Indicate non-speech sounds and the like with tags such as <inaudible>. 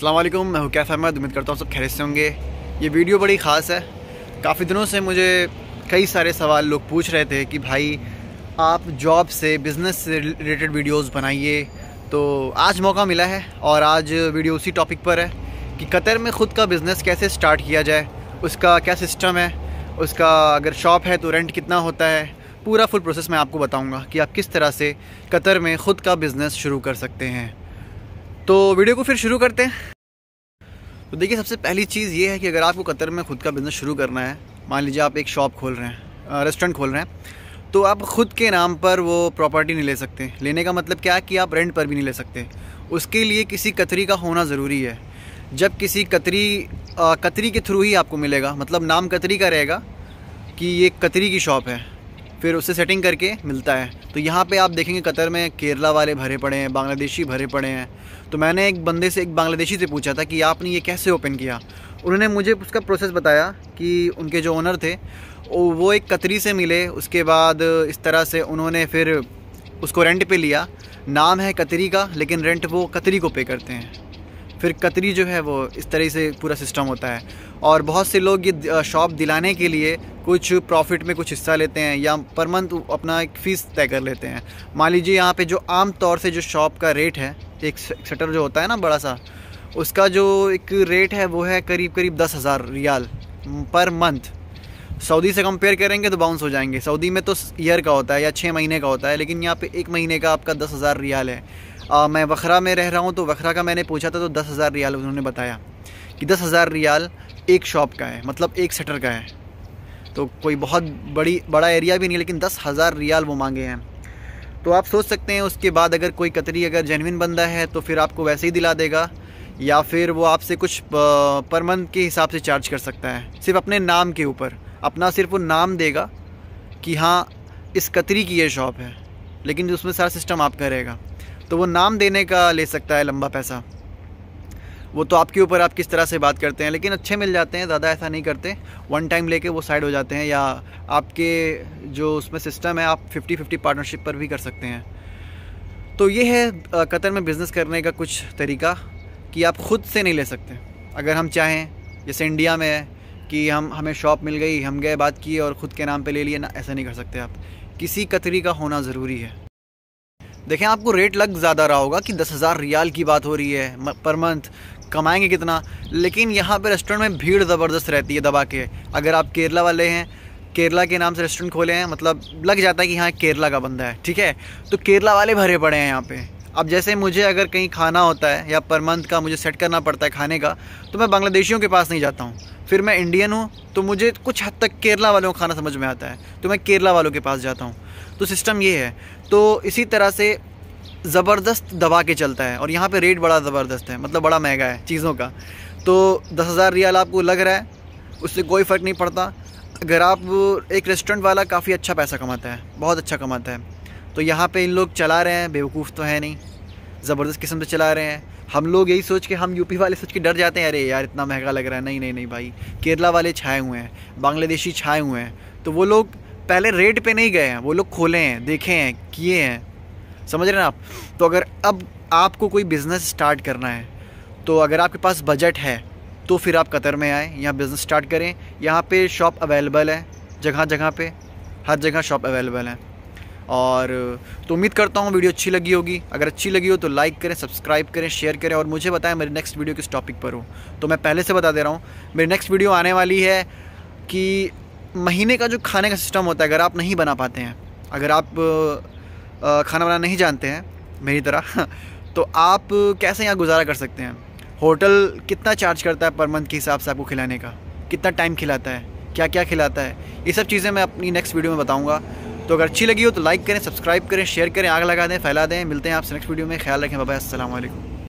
अल्लाम मैं हुकैफ अहमद उम्मीद करता हूँ सब खैर से होंगे ये वीडियो बड़ी ख़ास है काफ़ी दिनों से मुझे कई सारे सवाल लोग पूछ रहे थे कि भाई आप जॉब से बिज़नेस से रिलेटेड वीडियोस बनाइए तो आज मौका मिला है और आज वीडियो उसी टॉपिक पर है कि कतर में ख़ुद का बिज़नेस कैसे स्टार्ट किया जाए उसका क्या सिस्टम है उसका अगर शॉप है तो रेंट कितना होता है पूरा फुल प्रोसेस मैं आपको बताऊंगा कि आप किस तरह से कतर में ख़ुद का बिज़नेस शुरू कर सकते हैं तो वीडियो को फिर शुरू करते हैं तो देखिए सबसे पहली चीज़ ये है कि अगर आपको कतर में ख़ुद का बिज़नेस शुरू करना है मान लीजिए आप एक शॉप खोल रहे हैं रेस्टोरेंट खोल रहे हैं तो आप ख़ुद के नाम पर वो प्रॉपर्टी नहीं ले सकते लेने का मतलब क्या है कि आप रेंट पर भी नहीं ले सकते उसके लिए किसी कतरी का होना ज़रूरी है जब किसी कतरी आ, कतरी के थ्रू ही आपको मिलेगा मतलब नाम कतरी का रहेगा कि ये कतरी की शॉप है फिर उससे सेटिंग करके मिलता है तो यहाँ पे आप देखेंगे कतर में केरला वाले भरे पड़े हैं बांग्लादेशी भरे पड़े हैं तो मैंने एक बंदे से एक बांग्लादेशी से पूछा था कि आपने ये कैसे ओपन किया उन्होंने मुझे उसका प्रोसेस बताया कि उनके जो ओनर थे वो एक कतरी से मिले उसके बाद इस तरह से उन्होंने फिर उसको रेंट पे लिया नाम है कतरी का लेकिन रेंट वो कतरी को पे करते हैं फिर कतरी जो है वो इस तरह से पूरा सिस्टम होता है और बहुत से लोग ये शॉप दिलाने के लिए कुछ प्रॉफिट में कुछ हिस्सा लेते हैं या पर मंथ अपना एक फ़ीस तय कर लेते हैं मान लीजिए यहाँ पे जो आम तौर से जो शॉप का रेट है एक शटर जो होता है ना बड़ा सा उसका जो एक रेट है वो है करीब करीब दस हज़ार रियाल पर मंथ सऊदी से कंपेयर करेंगे तो बाउंस हो जाएंगे सऊदी में तो ईयर का होता है या छः महीने का होता है लेकिन यहाँ पे एक महीने का आपका दस हज़ार रियाल है आ, मैं वखरा में रह रहा हूँ तो वखरा का मैंने पूछा था तो दस हज़ार रियाल उन्होंने बताया कि दस हज़ार रियाल एक शॉप का है मतलब एक शटर का है तो कोई बहुत बड़ी बड़ा एरिया भी नहीं लेकिन दस हज़ार रियाल वो मांगे हैं तो आप सोच सकते हैं उसके बाद अगर कोई कतरी अगर जेनविन बंदा है तो फिर आपको वैसे ही दिला देगा या फिर वो आपसे कुछ पर मंथ के हिसाब से चार्ज कर सकता है सिर्फ अपने नाम के ऊपर अपना सिर्फ वो नाम देगा कि हाँ इस कतरी की ये शॉप है लेकिन उसमें सारा सिस्टम आपका रहेगा तो वो नाम देने का ले सकता है लंबा पैसा वो तो आपके ऊपर आप किस तरह से बात करते हैं लेकिन अच्छे मिल जाते हैं ज़्यादा ऐसा नहीं करते वन टाइम लेके वो साइड हो जाते हैं या आपके जो उसमें सिस्टम है आप फिफ्टी फिफ्टी पार्टनरशिप पर भी कर सकते हैं तो ये है कतर में बिज़नेस करने का कुछ तरीका कि आप ख़ुद से नहीं ले सकते अगर हम चाहें जैसे इंडिया में है कि हम हमें शॉप मिल गई हम गए बात किए और ख़ुद के नाम पर ले लिए ना ऐसा नहीं कर सकते आप किसी कतरी का होना ज़रूरी है देखें आपको रेट लग ज़्यादा रहा होगा कि दस हज़ार रियाल की बात हो रही है पर मंथ कमाएंगे कितना लेकिन यहाँ पर रेस्टोरेंट में भीड़ ज़बरदस्त रहती है दबा के अगर आप केरला वाले हैं केरला के नाम से रेस्टोरेंट खोले हैं मतलब लग जाता है कि हाँ केरला का बंदा है ठीक है तो केरला वाले भरे पड़े हैं यहाँ पे अब जैसे मुझे अगर कहीं खाना होता है या पर मंथ का मुझे सेट करना पड़ता है खाने का तो मैं बांग्लादेशियों के पास नहीं जाता हूँ फिर मैं इंडियन हूँ तो मुझे कुछ हद तक केरला वालों का खाना समझ में आता है तो मैं केरला वालों के पास जाता हूँ तो सिस्टम ये है तो इसी तरह से ज़बरदस्त दबा के चलता है और यहाँ पे रेट बड़ा ज़बरदस्त है मतलब बड़ा महंगा है चीज़ों का तो दस हज़ार रियाल आपको लग रहा है उससे कोई फ़र्क नहीं पड़ता अगर आप एक रेस्टोरेंट वाला काफ़ी अच्छा पैसा कमाता है बहुत अच्छा कमाता है तो यहाँ पे इन लोग चला रहे हैं बेवकूफ़ तो है नहीं ज़बरदस्त किस्म से चला रहे हैं हम लोग यही सोच के हम यूपी वाले सोच के डर जाते हैं अरे यार इतना महंगा लग रहा है नहीं नहीं नहीं भाई केरला वाले छाए हुए हैं बांग्लादेशी छाए हुए हैं तो वो लोग पहले रेट पे नहीं गए हैं वो लोग खोले हैं देखे हैं किए हैं समझ रहे हैं आप तो अगर अब आपको कोई बिज़नेस स्टार्ट करना है तो अगर आपके पास बजट है तो फिर आप कतर में आएँ यहाँ बिज़नेस स्टार्ट करें यहाँ पे शॉप अवेलेबल है जगह जगह पे हर जगह शॉप अवेलेबल है और तो उम्मीद करता हूँ वीडियो अच्छी लगी होगी अगर अच्छी लगी हो तो लाइक करें सब्सक्राइब करें शेयर करें और मुझे बताएं मेरी नेक्स्ट वीडियो किस टॉपिक पर हो तो मैं पहले से बता दे रहा हूँ मेरी नेक्स्ट वीडियो आने वाली है कि महीने का जो खाने का सिस्टम होता है अगर आप नहीं बना पाते हैं अगर आप खाना बनाना नहीं जानते हैं मेरी तरह <laughs> तो आप कैसे यहाँ गुजारा कर सकते हैं होटल कितना चार्ज करता है पर मंथ के हिसाब से आपको खिलाने का कितना टाइम खिलाता है क्या क्या खिलाता है ये सब चीज़ें मैं अपनी नेक्स्ट वीडियो में बताऊँगा तो अगर अच्छी लगी हो तो लाइक करें सब्सक्राइब करें शेयर करें आग लगा दें फैला दें मिलते हैं आपसे नेक्स्ट वीडियो में ख्याल रखें बाबा असल